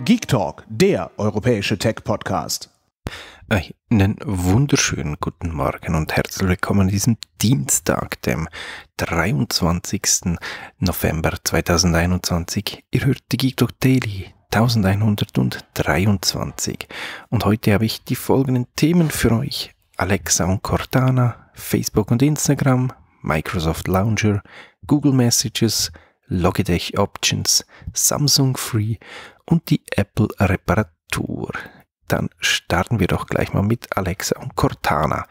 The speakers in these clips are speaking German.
Geek Talk, der europäische Tech-Podcast. Äh, einen wunderschönen guten Morgen und herzlich willkommen an diesem Dienstag, dem 23. November 2021. Ihr hört die Geek Talk Daily, 1123. Und heute habe ich die folgenden Themen für euch. Alexa und Cortana, Facebook und Instagram, Microsoft Launcher, Google Messages, Logitech Options, Samsung Free und die Apple Reparatur. Dann starten wir doch gleich mal mit Alexa und Cortana.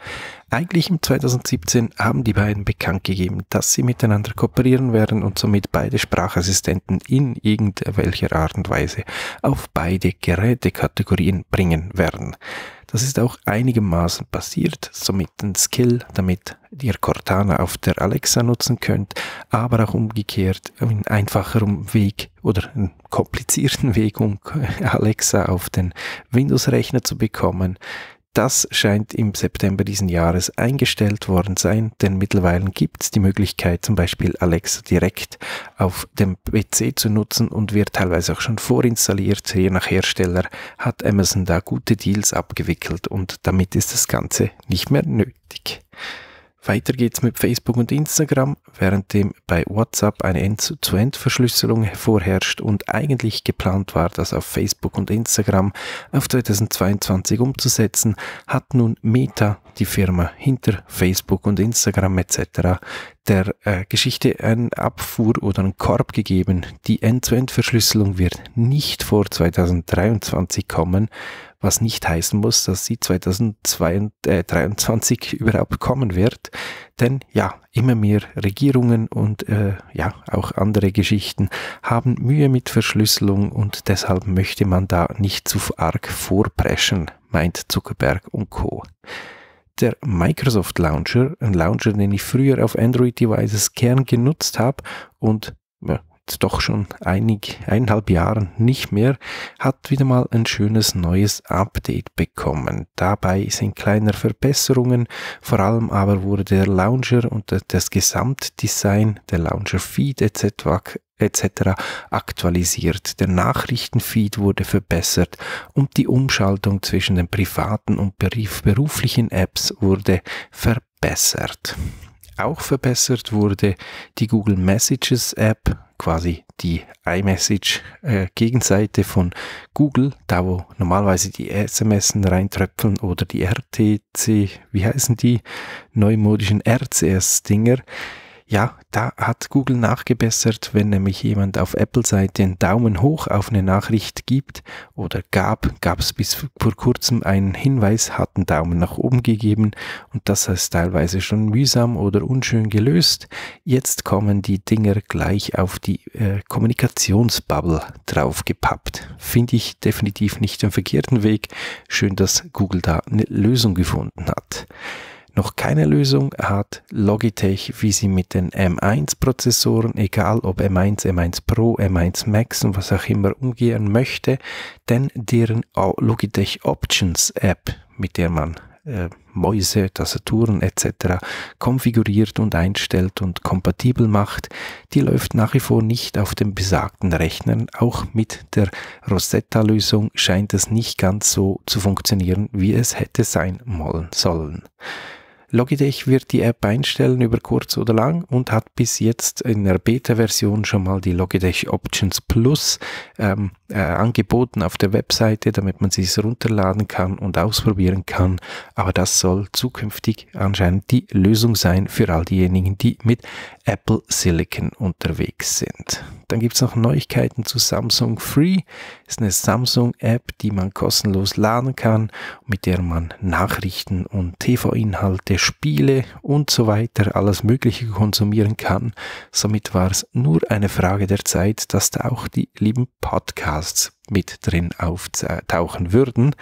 Eigentlich im 2017 haben die beiden bekannt gegeben, dass sie miteinander kooperieren werden und somit beide Sprachassistenten in irgendwelcher Art und Weise auf beide Gerätekategorien bringen werden. Das ist auch einigermaßen passiert, somit ein Skill, damit ihr Cortana auf der Alexa nutzen könnt, aber auch umgekehrt einen einfacheren Weg oder einen komplizierten Weg, um Alexa auf den Windows-Rechner zu bekommen. Das scheint im September diesen Jahres eingestellt worden sein, denn mittlerweile gibt es die Möglichkeit, zum Beispiel Alexa direkt auf dem PC zu nutzen und wird teilweise auch schon vorinstalliert. Je nach Hersteller hat Amazon da gute Deals abgewickelt und damit ist das Ganze nicht mehr nötig. Weiter geht's mit Facebook und Instagram, währenddem bei WhatsApp eine End-zu-End-Verschlüsselung vorherrscht und eigentlich geplant war, das auf Facebook und Instagram auf 2022 umzusetzen, hat nun Meta, die Firma hinter Facebook und Instagram etc., der äh, Geschichte einen Abfuhr oder einen Korb gegeben. Die End-zu-End-Verschlüsselung wird nicht vor 2023 kommen was nicht heißen muss, dass sie 2023 äh, überhaupt kommen wird. Denn ja, immer mehr Regierungen und äh, ja, auch andere Geschichten haben Mühe mit Verschlüsselung und deshalb möchte man da nicht zu arg vorpreschen, meint Zuckerberg und Co. Der Microsoft Launcher, ein Launcher, den ich früher auf Android-Devices gern genutzt habe und doch schon einig, eineinhalb Jahren nicht mehr, hat wieder mal ein schönes neues Update bekommen. Dabei sind kleine Verbesserungen, vor allem aber wurde der Launcher und das Gesamtdesign, der Launcher Feed etc etc. aktualisiert. Der Nachrichtenfeed wurde verbessert und die Umschaltung zwischen den privaten und beruflichen Apps wurde verbessert auch verbessert wurde die Google Messages App, quasi die iMessage-Gegenseite äh, von Google, da wo normalerweise die SMS reintröpfeln oder die RTC, wie heißen die neumodischen RCS-Dinger. Ja, da hat Google nachgebessert, wenn nämlich jemand auf Apple-Seite einen Daumen hoch auf eine Nachricht gibt oder gab, gab es bis vor kurzem einen Hinweis, hat einen Daumen nach oben gegeben und das ist teilweise schon mühsam oder unschön gelöst. Jetzt kommen die Dinger gleich auf die äh, Kommunikationsbubble draufgepappt. Finde ich definitiv nicht den verkehrten Weg. Schön, dass Google da eine Lösung gefunden hat noch keine Lösung hat Logitech, wie sie mit den M1-Prozessoren, egal ob M1, M1 Pro, M1 Max und was auch immer umgehen möchte, denn deren Logitech Options App, mit der man äh, Mäuse, Tastaturen etc. konfiguriert und einstellt und kompatibel macht, die läuft nach wie vor nicht auf den besagten Rechnern. Auch mit der Rosetta-Lösung scheint es nicht ganz so zu funktionieren, wie es hätte sein sollen. Logitech wird die App einstellen über kurz oder lang und hat bis jetzt in der Beta-Version schon mal die Logitech Options Plus ähm, äh, angeboten auf der Webseite, damit man sie runterladen kann und ausprobieren kann. Aber das soll zukünftig anscheinend die Lösung sein für all diejenigen, die mit Apple Silicon unterwegs sind. Dann gibt es noch Neuigkeiten zu Samsung Free. Das ist eine Samsung-App, die man kostenlos laden kann, mit der man Nachrichten und TV-Inhalte Spiele und so weiter, alles Mögliche konsumieren kann. Somit war es nur eine Frage der Zeit, dass da auch die lieben Podcasts mit drin auftauchen würden.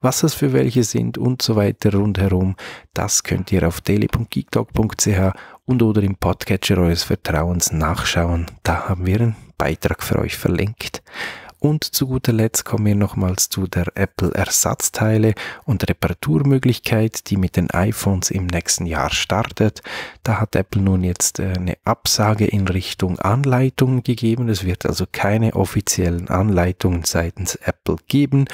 Was es für welche sind und so weiter rundherum, das könnt ihr auf daily.geektalk.ch und oder im Podcatcher eures Vertrauens nachschauen. Da haben wir einen Beitrag für euch verlinkt. Und zu guter Letzt kommen wir nochmals zu der Apple Ersatzteile und Reparaturmöglichkeit, die mit den iPhones im nächsten Jahr startet. Da hat Apple nun jetzt äh, eine Absage in Richtung Anleitungen gegeben. Es wird also keine offiziellen Anleitungen seitens Apple geben.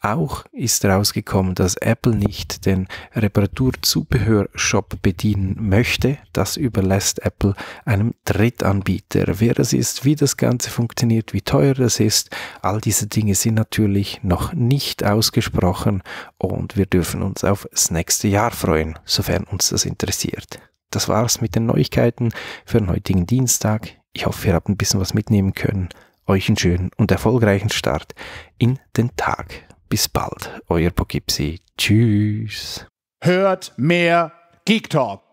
Auch ist rausgekommen, dass Apple nicht den Reparaturzubehörshop bedienen möchte. Das überlässt Apple einem Drittanbieter. Wer das ist, wie das Ganze funktioniert, wie teuer das ist, all diese Dinge sind natürlich noch nicht ausgesprochen und wir dürfen uns aufs nächste Jahr freuen, sofern uns das interessiert. Das war's mit den Neuigkeiten für den heutigen Dienstag. Ich hoffe, ihr habt ein bisschen was mitnehmen können. Euch einen schönen und erfolgreichen Start in den Tag bis bald, euer Pogipsi. Tschüss. Hört mehr Geek Talk.